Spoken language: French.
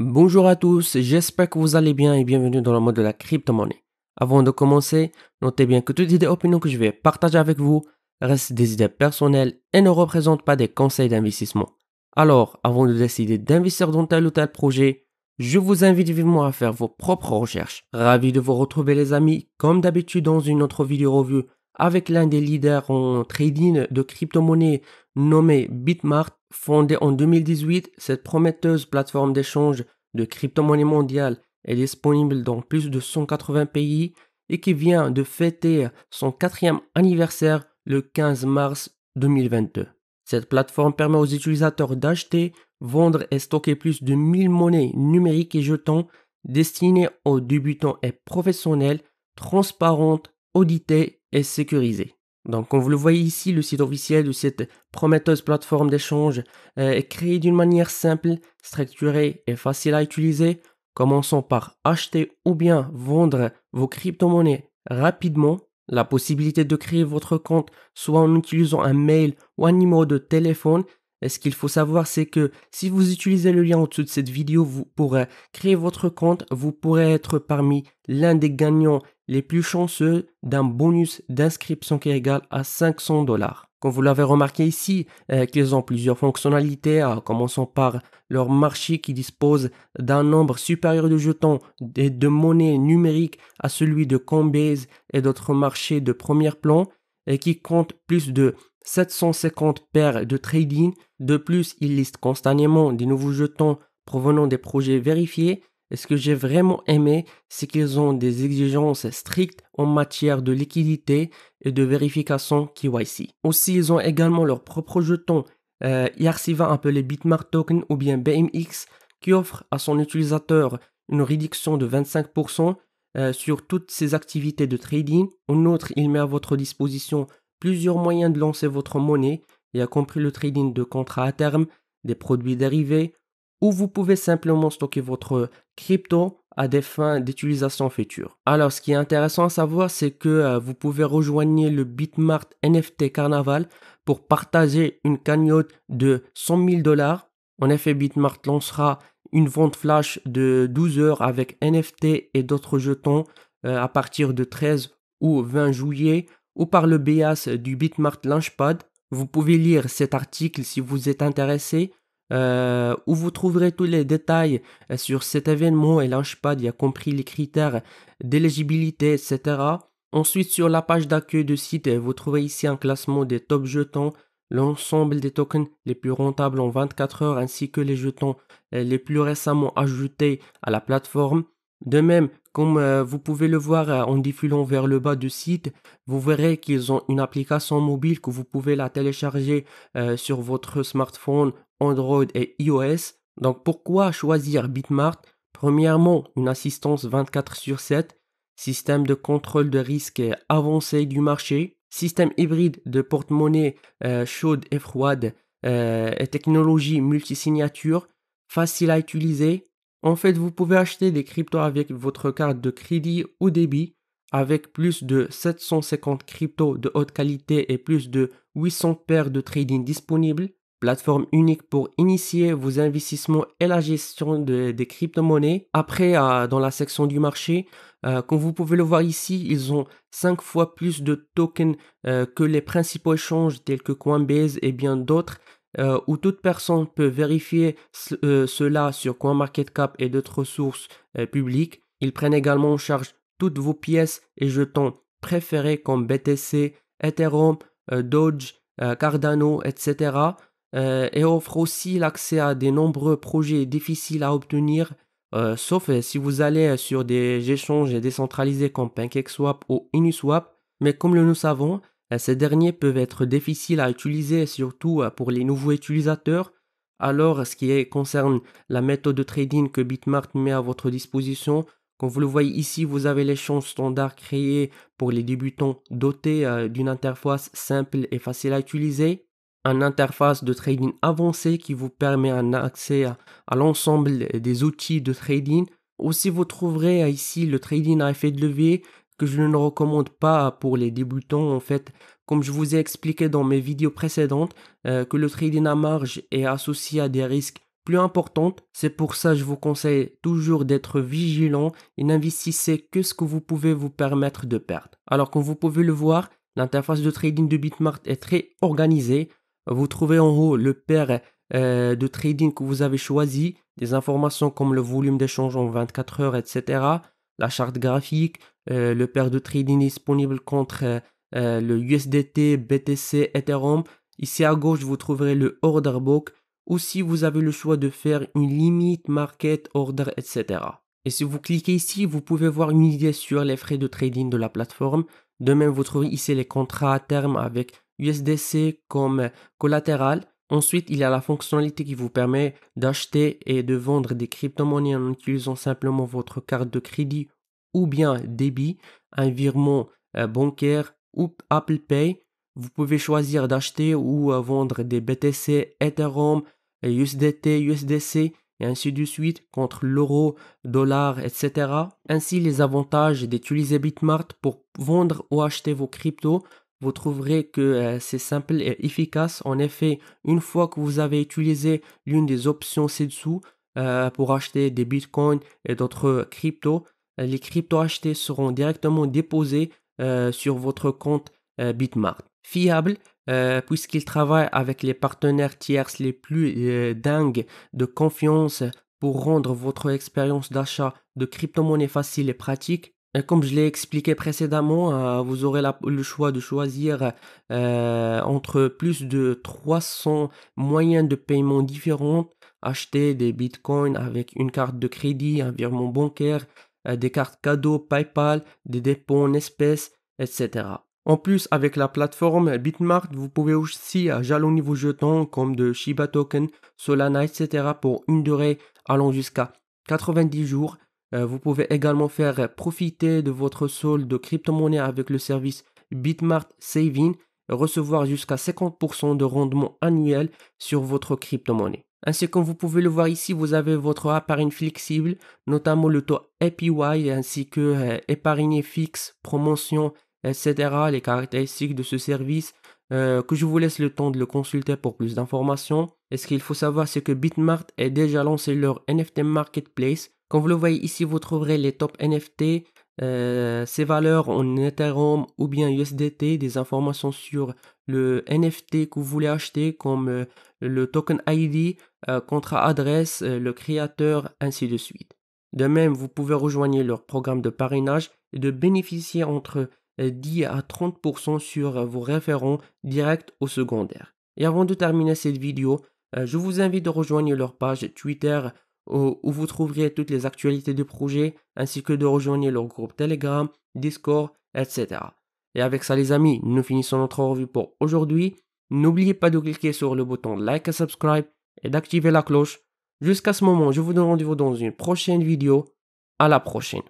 Bonjour à tous, j'espère que vous allez bien et bienvenue dans le mode de la crypto-monnaie. Avant de commencer, notez bien que toutes les opinions que je vais partager avec vous restent des idées personnelles et ne représentent pas des conseils d'investissement. Alors, avant de décider d'investir dans tel ou tel projet, je vous invite vivement à faire vos propres recherches. Ravi de vous retrouver les amis, comme d'habitude dans une autre vidéo revue avec l'un des leaders en trading de crypto-monnaie nommé Bitmart. Fondée en 2018, cette prometteuse plateforme d'échange de crypto-monnaie mondiale est disponible dans plus de 180 pays et qui vient de fêter son quatrième anniversaire le 15 mars 2022. Cette plateforme permet aux utilisateurs d'acheter, Vendre et stocker plus de 1000 monnaies numériques et jetons destinées aux débutants et professionnels, transparentes, auditées et sécurisées. Donc, comme vous le voyez ici, le site officiel de cette prometteuse plateforme d'échange euh, est créé d'une manière simple, structurée et facile à utiliser. Commençons par acheter ou bien vendre vos crypto-monnaies rapidement. La possibilité de créer votre compte soit en utilisant un mail ou un numéro de téléphone et ce qu'il faut savoir, c'est que si vous utilisez le lien au-dessous de cette vidéo, vous pourrez créer votre compte, vous pourrez être parmi l'un des gagnants les plus chanceux d'un bonus d'inscription qui est égal à 500 dollars. Comme vous l'avez remarqué ici, qu'ils ont plusieurs fonctionnalités, euh, Commençons par leur marché qui dispose d'un nombre supérieur de jetons et de monnaies numériques à celui de Coinbase et d'autres marchés de premier plan, et qui compte plus de 750 paires de trading. De plus, ils listent constamment des nouveaux jetons provenant des projets vérifiés. Et ce que j'ai vraiment aimé, c'est qu'ils ont des exigences strictes en matière de liquidité et de vérification KYC. Aussi, ils ont également leur propre jeton euh, appelé Bitmark Token ou bien BMX qui offre à son utilisateur une réduction de 25% euh, sur toutes ses activités de trading. En outre, il met à votre disposition plusieurs moyens de lancer votre monnaie, y compris le trading de contrats à terme, des produits dérivés, ou vous pouvez simplement stocker votre crypto à des fins d'utilisation future. Alors, ce qui est intéressant à savoir, c'est que euh, vous pouvez rejoindre le Bitmart NFT Carnaval pour partager une cagnotte de 100 000 dollars. En effet, Bitmart lancera une vente flash de 12 heures avec NFT et d'autres jetons euh, à partir de 13 ou 20 juillet ou par le BS du Bitmart Launchpad. Vous pouvez lire cet article si vous êtes intéressé, euh, où vous trouverez tous les détails euh, sur cet événement et Launchpad, y a compris les critères d'éligibilité, etc. Ensuite, sur la page d'accueil du site, vous trouvez ici un classement des top jetons, l'ensemble des tokens les plus rentables en 24 heures ainsi que les jetons euh, les plus récemment ajoutés à la plateforme. De même comme euh, vous pouvez le voir euh, en défilant vers le bas du site, vous verrez qu'ils ont une application mobile que vous pouvez la télécharger euh, sur votre smartphone Android et iOS. Donc pourquoi choisir Bitmart Premièrement, une assistance 24 sur 7, système de contrôle de risque avancé du marché, système hybride de porte-monnaie chaude et froide et technologie multisignature, facile à utiliser, en fait, vous pouvez acheter des cryptos avec votre carte de crédit ou débit avec plus de 750 cryptos de haute qualité et plus de 800 paires de trading disponibles, plateforme unique pour initier vos investissements et la gestion des crypto-monnaies. Après, euh, dans la section du marché, euh, comme vous pouvez le voir ici, ils ont 5 fois plus de tokens euh, que les principaux échanges tels que Coinbase et bien d'autres euh, où toute personne peut vérifier euh, cela sur CoinMarketCap et d'autres sources euh, publiques. Ils prennent également en charge toutes vos pièces et jetons préférés comme BTC, Ethereum, Doge, Cardano, etc. et offrent aussi l'accès à de nombreux projets difficiles à obtenir, sauf si vous allez sur des échanges décentralisés comme PancakeSwap ou Uniswap. Mais comme le savons, ces derniers peuvent être difficiles à utiliser, surtout euh, pour les nouveaux utilisateurs. Alors, ce qui concerne la méthode de trading que Bitmart met à votre disposition, comme vous le voyez ici, vous avez les champs standard créés pour les débutants dotés euh, d'une interface simple et facile à utiliser. Une interface de trading avancée qui vous permet un accès à, l'ensemble des outils de trading. Aussi, vous trouverez euh, ici le trading à effet de levier que je ne recommande pas pour les débutants en fait. Comme je vous ai expliqué dans mes vidéos précédentes, euh, que le trading à marge est associé à des risques plus importants. C'est pour ça que je vous conseille toujours d'être vigilant et n'investissez que ce que vous pouvez vous permettre de perdre. Alors comme vous pouvez le voir, l'interface de trading de Bitmart est très organisée. Vous trouvez en haut le pair euh, de trading que vous avez choisi, des informations comme le volume d'échange en 24 heures, etc., la charte graphique, euh, le pair de trading disponible contre euh, euh, le USDT, BTC, Ethereum. Ici à gauche, vous trouverez le order book ou si vous avez le choix de faire une limite, market, order, etc. Et si vous cliquez ici, vous pouvez voir une idée sur les frais de trading de la plateforme. De même, vous trouverez ici les contrats à terme avec USDC comme collatéral. Ensuite, il y a la fonctionnalité qui vous permet d'acheter et de vendre des crypto-monnaies en utilisant simplement votre carte de crédit ou bien débit, un virement euh, bancaire ou Apple Pay. Vous pouvez choisir d'acheter ou vendre des BTC, Ethereum, USDT, USDC et ainsi de suite contre l'euro, dollar, etc. Ainsi, les avantages d'utiliser Bitmart pour vendre ou acheter vos cryptos, vous trouverez que euh, c'est simple et efficace. En effet, une fois que vous avez utilisé l'une des options ci-dessous euh, pour acheter des bitcoins et d'autres cryptos, euh, les cryptos achetés seront directement déposés euh, sur votre compte euh, Bitmart. Fiable, puisqu'il travaille avec les partenaires tierces les plus dingues de confiance pour rendre votre expérience d'achat de crypto-monnaie facile et pratique. comme je l'ai expliqué précédemment, vous aurez le choix de choisir entre plus de 300 moyens de paiement différents acheter des bitcoins avec une carte de crédit, un virement bancaire, euh, des cartes cadeaux PayPal, des dépôts en espèces, etc. En plus, avec la plateforme Bitmart, vous pouvez aussi euh, jalonner vos jetons comme de Shiba Token, Solana, etc. pour une durée allant jusqu'à 90 jours. Euh, vous pouvez également faire profiter de votre solde de crypto-monnaie avec le service Bitmart Saving, recevoir jusqu'à 50% de rendement annuel sur votre crypto-monnaie. Ainsi comme vous pouvez le voir ici, vous avez votre appareil flexible, notamment le taux APY ainsi que euh, fixe, promotion, etc. Les caractéristiques de ce service euh, que je vous laisse le temps de le consulter pour plus d'informations. Et ce qu'il faut savoir, c'est que Bitmart a déjà lancé leur NFT Marketplace. Comme vous le voyez ici, vous trouverez les top NFT, euh, ces valeurs en Ethereum ou bien USDT, des informations sur le NFT que vous voulez acheter comme euh, le token ID, euh, contrat adresse, le créateur, ainsi de suite. De même, vous pouvez rejoindre leur programme de parrainage et de bénéficier entre 10 à 30% sur vos référents directs au secondaire. Et avant de terminer cette vidéo, je vous invite de rejoindre leur page Twitter où vous trouverez toutes les actualités du projet ainsi que de rejoindre leur groupe Telegram, Discord, etc. Et avec ça les amis, nous finissons notre revue pour aujourd'hui. N'oubliez pas de cliquer sur le bouton like et subscribe et d'activer la cloche. Jusqu'à ce moment, je vous donne rendez-vous dans une prochaine vidéo. À la prochaine.